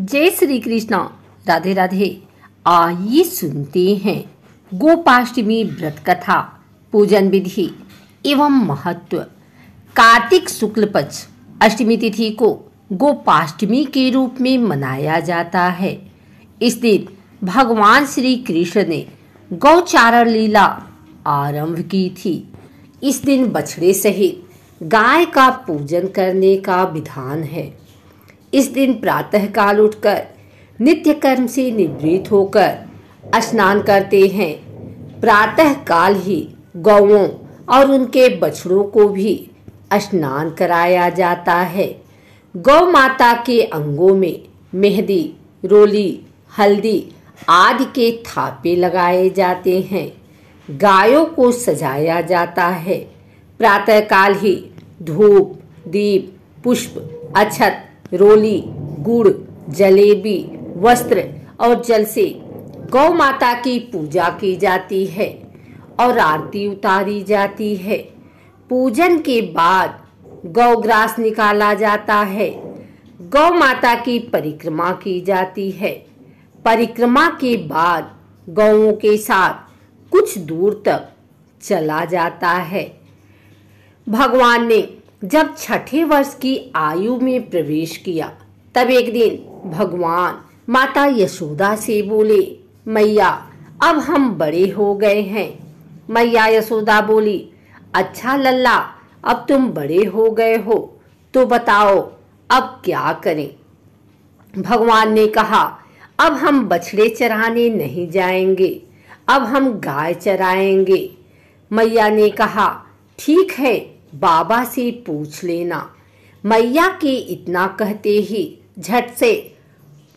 जय श्री कृष्णा राधे राधे आइए सुनते हैं गोपाष्टमी व्रत कथा पूजन विधि एवं महत्व कार्तिक शुक्ल पक्ष अष्टमी तिथि को गोपाष्टमी के रूप में मनाया जाता है इस दिन भगवान श्री कृष्ण ने गौचारण लीला आरंभ की थी इस दिन बछड़े सहित गाय का पूजन करने का विधान है इस दिन प्रातःकाल उठकर नित्य कर्म से निवृत्त होकर स्नान करते हैं प्रातःकाल ही गौों और उनके बछड़ों को भी स्नान कराया जाता है गौ माता के अंगों में मेहंदी रोली हल्दी आदि के थापे लगाए जाते हैं गायों को सजाया जाता है प्रातःकाल ही धूप दीप पुष्प अक्षत रोली गुड़ जलेबी वस्त्र और जल से गौ माता की पूजा की जाती है और आरती उतारी जाती है पूजन के बाद गौग्रास निकाला जाता है गौ माता की परिक्रमा की जाती है परिक्रमा के बाद गौओं के साथ कुछ दूर तक चला जाता है भगवान ने जब छठे वर्ष की आयु में प्रवेश किया तब एक दिन भगवान माता यशोदा से बोले मैया अब हम बड़े हो गए हैं मैया यशोदा बोली अच्छा लल्ला अब तुम बड़े हो गए हो तो बताओ अब क्या करें भगवान ने कहा अब हम बछड़े चराने नहीं जाएंगे अब हम गाय चराएंगे मैया ने कहा ठीक है बाबा से पूछ लेना मैया के इतना कहते ही झट से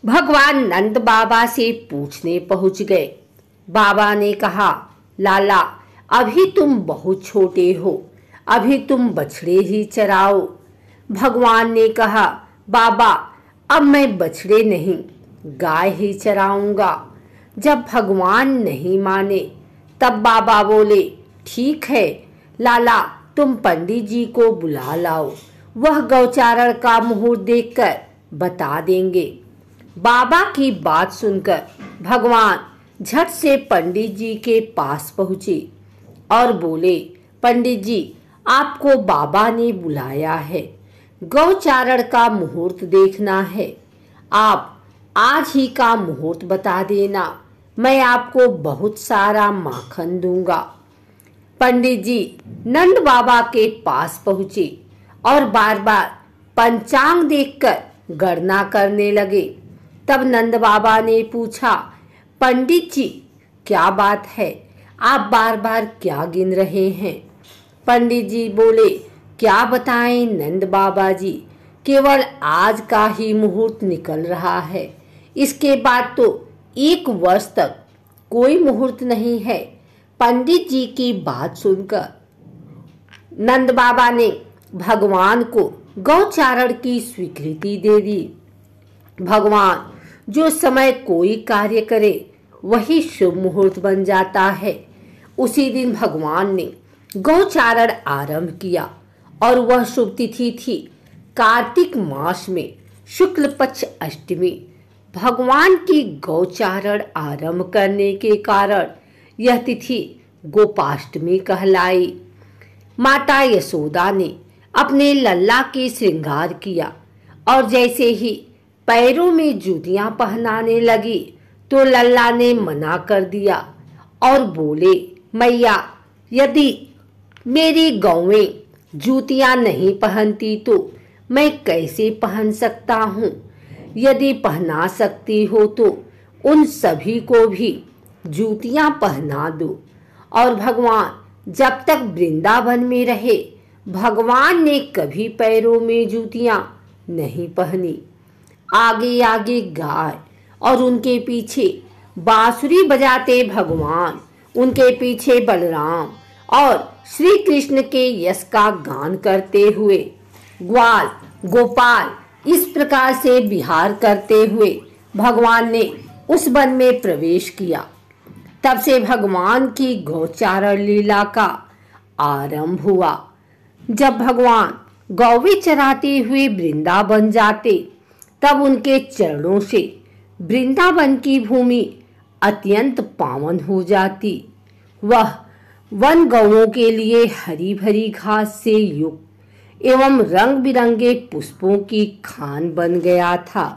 भगवान नंद बाबा से पूछने पहुंच गए बाबा ने कहा लाला अभी तुम बहुत छोटे हो अभी तुम बछड़े ही चराओ भगवान ने कहा बाबा अब मैं बछड़े नहीं गाय ही चराऊंगा जब भगवान नहीं माने तब बाबा बोले ठीक है लाला तुम पंडित जी को बुला लाओ वह गौचारण का मुहूर्त देखकर बता देंगे बाबा की बात सुनकर भगवान झट से पंडित जी के पास पहुँचे और बोले पंडित जी आपको बाबा ने बुलाया है गौचारण का मुहूर्त देखना है आप आज ही का मुहूर्त बता देना मैं आपको बहुत सारा माखन दूंगा पंडित जी नंद बाबा के पास पहुंचे और बार बार पंचांग देखकर गणना करने लगे तब नंद बाबा ने पूछा पंडित जी क्या बात है आप बार बार क्या गिन रहे हैं पंडित जी बोले क्या बताएं नंद बाबा जी केवल आज का ही मुहूर्त निकल रहा है इसके बाद तो एक वर्ष तक कोई मुहूर्त नहीं है पंडित जी की बात सुनकर नंद बाबा ने भगवान को गौचारण की स्वीकृति दे दी भगवान जो समय कोई कार्य करे वही शुभ मुहूर्त बन जाता है उसी दिन भगवान ने गौचारण आरंभ किया और वह शुभ तिथि थी कार्तिक मास में शुक्ल पक्ष अष्टमी भगवान की गौचारण आरंभ करने के कारण यह तिथि गोपाष्टमी कहलाई माता यशोदा ने अपने लल्ला के श्रृंगार किया और जैसे ही पैरों में जूतियां पहनाने लगी तो लल्ला ने मना कर दिया और बोले मैया यदि मेरी गौवें जूतियां नहीं पहनती तो मैं कैसे पहन सकता हूँ यदि पहना सकती हो तो उन सभी को भी जूतियां पहना दो और भगवान जब तक वृंदावन में रहे भगवान ने कभी पैरों में जूतियां नहीं पहनी आगे आगे गाय और उनके पीछे बांसुरी बजाते भगवान उनके पीछे बलराम और श्री कृष्ण के यश का गान करते हुए ग्वाल गोपाल इस प्रकार से बिहार करते हुए भगवान ने उस वन में प्रवेश किया तब से भगवान की गौचारण लीला का आरंभ हुआ जब भगवान गौवी चराते हुए वृंदावन जाते तब उनके चरणों से वृंदावन की भूमि अत्यंत पावन हो जाती वह वन गौों के लिए हरी भरी घास से युक्त एवं रंग बिरंगे पुष्पों की खान बन गया था